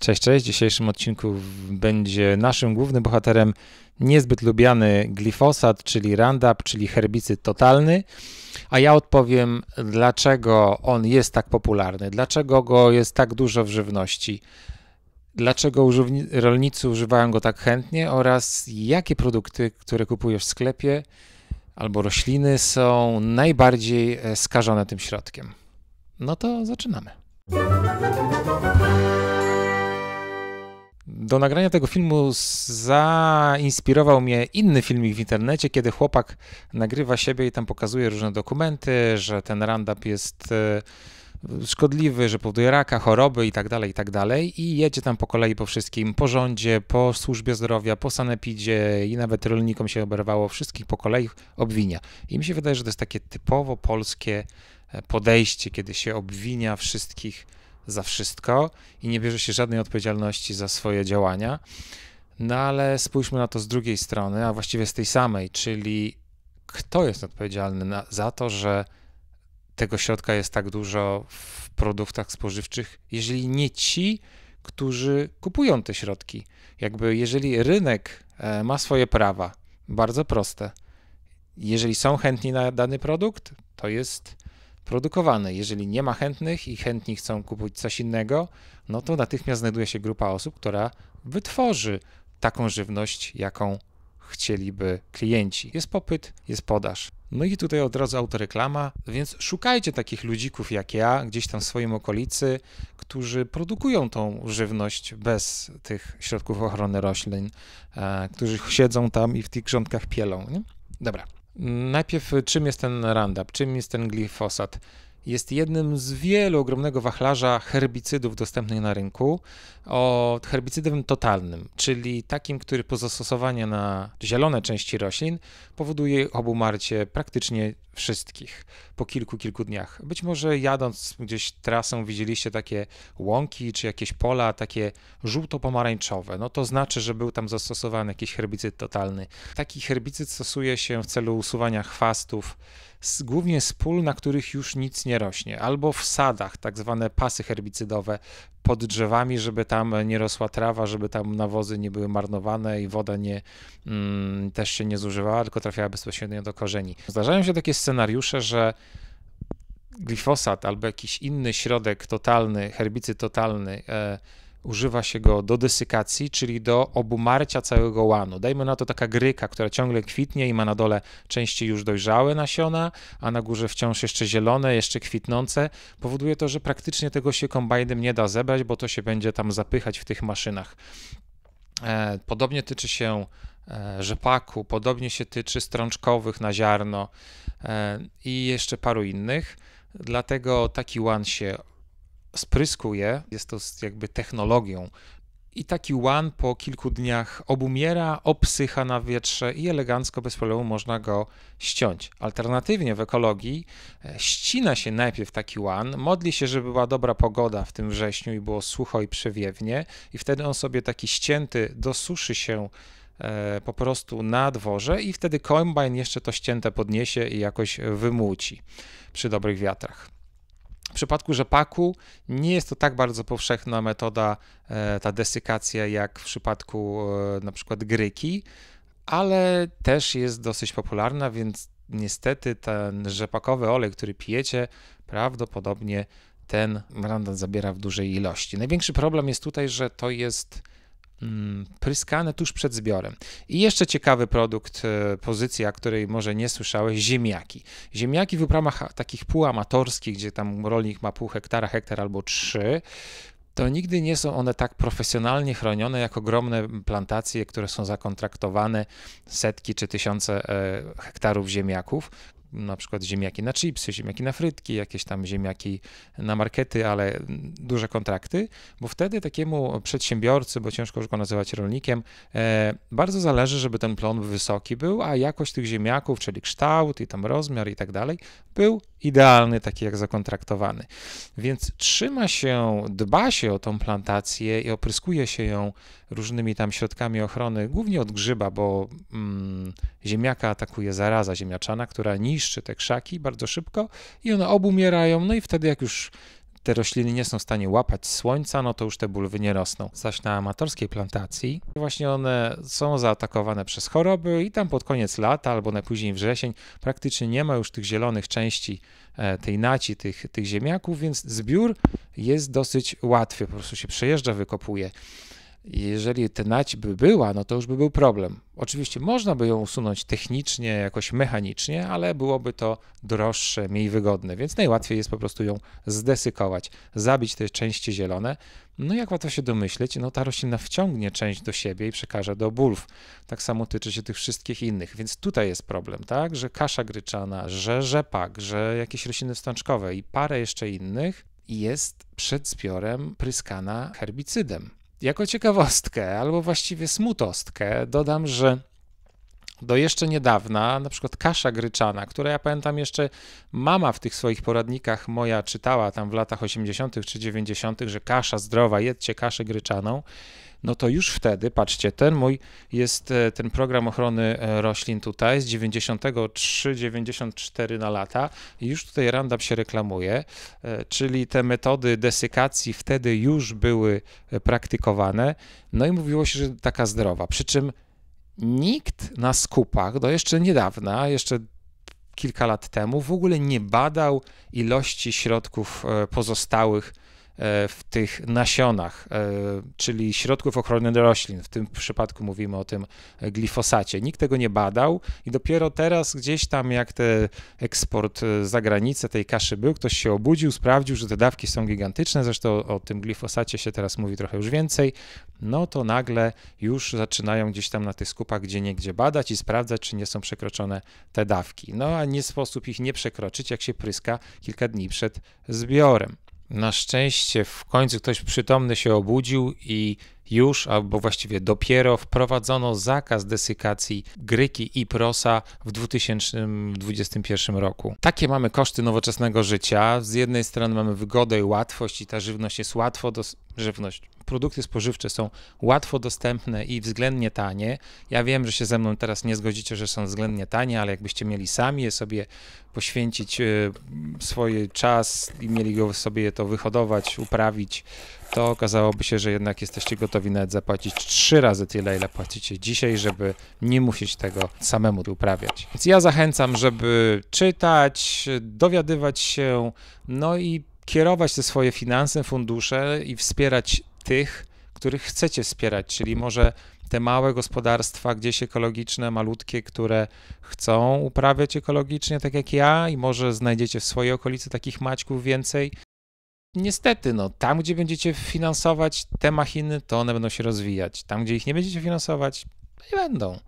Cześć, cześć. W dzisiejszym odcinku będzie naszym głównym bohaterem niezbyt lubiany glifosat, czyli Roundup, czyli herbicyd totalny. A ja odpowiem, dlaczego on jest tak popularny, dlaczego go jest tak dużo w żywności, dlaczego rolnicy używają go tak chętnie oraz jakie produkty, które kupujesz w sklepie albo rośliny są najbardziej e, skażone tym środkiem. No to zaczynamy do nagrania tego filmu zainspirował mnie inny filmik w internecie, kiedy chłopak nagrywa siebie i tam pokazuje różne dokumenty, że ten Roundup jest e, szkodliwy, że powoduje raka, choroby i tak dalej, i tak dalej. I jedzie tam po kolei po wszystkim, po rządzie, po służbie zdrowia, po sanepidzie i nawet rolnikom się oberwało, wszystkich po kolei obwinia. I mi się wydaje, że to jest takie typowo polskie e, podejście, kiedy się obwinia wszystkich za wszystko i nie bierze się żadnej odpowiedzialności za swoje działania. No ale spójrzmy na to z drugiej strony, a właściwie z tej samej, czyli kto jest odpowiedzialny na, za to, że tego środka jest tak dużo w produktach spożywczych, jeżeli nie ci, którzy kupują te środki. Jakby jeżeli rynek e, ma swoje prawa, bardzo proste. Jeżeli są chętni na dany produkt, to jest produkowane. Jeżeli nie ma chętnych i chętni chcą kupić coś innego, no to natychmiast znajduje się grupa osób, która wytworzy taką żywność, jaką chcieliby klienci. Jest popyt, jest podaż. No i tutaj od razu autoreklama, więc szukajcie takich ludzików jak ja, gdzieś tam w swoim okolicy, którzy produkują tą żywność bez tych środków ochrony roślin, e, którzy siedzą tam i w tych grządkach pielą. Nie? Dobra, Najpierw y, czym jest ten Roundup, czym jest ten glifosat? jest jednym z wielu ogromnego wachlarza herbicydów dostępnych na rynku o herbicydem totalnym, czyli takim, który po zastosowaniu na zielone części roślin powoduje obumarcie praktycznie wszystkich po kilku, kilku dniach. Być może jadąc gdzieś trasą widzieliście takie łąki czy jakieś pola takie żółto-pomarańczowe, no to znaczy, że był tam zastosowany jakiś herbicyd totalny. Taki herbicyd stosuje się w celu usuwania chwastów z, głównie z pól, na których już nic nie rośnie, albo w sadach, tak zwane pasy herbicydowe pod drzewami, żeby tam nie rosła trawa, żeby tam nawozy nie były marnowane i woda nie, mm, też się nie zużywała, tylko trafiała bezpośrednio do korzeni. Zdarzają się takie scenariusze, że glifosat albo jakiś inny środek totalny, herbicyd totalny, e, używa się go do desykacji, czyli do obumarcia całego łanu. Dajmy na to taka gryka, która ciągle kwitnie i ma na dole części już dojrzałe nasiona, a na górze wciąż jeszcze zielone, jeszcze kwitnące. Powoduje to, że praktycznie tego się kombajnem nie da zebrać, bo to się będzie tam zapychać w tych maszynach. E, podobnie tyczy się e, rzepaku, podobnie się tyczy strączkowych na ziarno e, i jeszcze paru innych. Dlatego taki łan się spryskuje, jest to jakby technologią. I taki łan po kilku dniach obumiera, obsycha na wietrze i elegancko, bez problemu można go ściąć. Alternatywnie w ekologii e, ścina się najpierw taki łan, modli się, żeby była dobra pogoda w tym wrześniu i było sucho i przewiewnie i wtedy on sobie taki ścięty dosuszy się e, po prostu na dworze i wtedy kombajn jeszcze to ścięte podniesie i jakoś wymuci przy dobrych wiatrach. W przypadku rzepaku nie jest to tak bardzo powszechna metoda, e, ta desykacja, jak w przypadku e, na przykład gryki, ale też jest dosyć popularna, więc niestety ten rzepakowy olej, który pijecie, prawdopodobnie ten brandan zabiera w dużej ilości. Największy problem jest tutaj, że to jest Mm, pryskane tuż przed zbiorem. I jeszcze ciekawy produkt, e, pozycja, której może nie słyszałeś, ziemniaki. Ziemniaki w uprawach takich półamatorskich, gdzie tam rolnik ma pół hektara, hektar albo trzy, to nigdy nie są one tak profesjonalnie chronione jak ogromne plantacje, które są zakontraktowane setki czy tysiące e, hektarów ziemniaków, na przykład ziemniaki na chipsy, ziemniaki na frytki, jakieś tam ziemniaki na markety, ale duże kontrakty, bo wtedy takiemu przedsiębiorcy, bo ciężko już go nazywać rolnikiem, e, bardzo zależy, żeby ten plon wysoki był, a jakość tych ziemniaków, czyli kształt i tam rozmiar i tak dalej, był idealny, taki jak zakontraktowany. Więc trzyma się, dba się o tą plantację i opryskuje się ją różnymi tam środkami ochrony, głównie od grzyba, bo mm, ziemniaka atakuje zaraza ziemniaczana, która niszczy te krzaki bardzo szybko i one obumierają, no i wtedy jak już te rośliny nie są w stanie łapać słońca, no to już te bulwy nie rosną. Zaś na amatorskiej plantacji właśnie one są zaatakowane przez choroby i tam pod koniec lata albo najpóźniej wrzesień praktycznie nie ma już tych zielonych części e, tej naci, tych, tych ziemniaków, więc zbiór jest dosyć łatwy, po prostu się przejeżdża, wykopuje jeżeli ta nać by była, no to już by był problem. Oczywiście można by ją usunąć technicznie, jakoś mechanicznie, ale byłoby to droższe, mniej wygodne, więc najłatwiej jest po prostu ją zdesykować, zabić te części zielone. No jak łatwo się domyśleć, no ta roślina wciągnie część do siebie i przekaże do bulw. Tak samo tyczy się tych wszystkich innych, więc tutaj jest problem, tak, że kasza gryczana, że rzepak, że jakieś rośliny wstączkowe i parę jeszcze innych jest przed zbiorem pryskana herbicydem. Jako ciekawostkę, albo właściwie smutostkę, dodam, że do jeszcze niedawna, na przykład kasza gryczana, która ja pamiętam jeszcze mama w tych swoich poradnikach moja czytała tam w latach 80. czy 90., że kasza zdrowa, jedzcie kaszę gryczaną. No to już wtedy, patrzcie, ten mój jest e, ten program ochrony e, roślin tutaj z 93-94 na lata i już tutaj Randab się reklamuje, e, czyli te metody desykacji wtedy już były praktykowane. No i mówiło się, że taka zdrowa. Przy czym nikt na skupach do jeszcze niedawna, jeszcze kilka lat temu, w ogóle nie badał ilości środków e, pozostałych E, w tych nasionach, e, czyli środków ochrony roślin. W tym przypadku mówimy o tym glifosacie. Nikt tego nie badał i dopiero teraz gdzieś tam, jak ten eksport e, za granicę tej kaszy był, ktoś się obudził, sprawdził, że te dawki są gigantyczne, zresztą o, tym glifosacie się teraz mówi trochę już więcej, no to nagle już zaczynają gdzieś tam na tych skupach gdzie niegdzie badać i sprawdzać, czy nie są przekroczone te dawki. No a nie sposób ich nie przekroczyć, jak się pryska kilka dni przed zbiorem. Na szczęście w końcu ktoś przytomny się obudził i już, albo właściwie dopiero wprowadzono zakaz desykacji gryki i prosa w 2021 roku. Takie mamy koszty nowoczesnego życia. Z jednej strony mamy wygodę i łatwość i ta żywność jest łatwo dos żywność. Produkty spożywcze są łatwo dostępne i względnie tanie. Ja wiem, że się ze mną teraz nie zgodzicie, że są względnie tanie, ale jakbyście mieli sami je sobie poświęcić e, swój czas i mieli go sobie to wyhodować, uprawić, to okazałoby się, że jednak jesteście gotowi nawet zapłacić trzy razy tyle, ile płacicie dzisiaj, żeby nie musieć tego samemu uprawiać. Więc ja zachęcam, żeby czytać, dowiadywać się, no i kierować te swoje finanse, fundusze i wspierać tych, których chcecie wspierać, czyli może te małe gospodarstwa gdzieś ekologiczne, malutkie, które chcą uprawiać ekologicznie, tak jak ja, i może znajdziecie w swojej okolicy takich maćków więcej. Niestety, no, tam gdzie będziecie finansować te machiny, to one będą się rozwijać. Tam gdzie ich nie będziecie finansować, nie będą.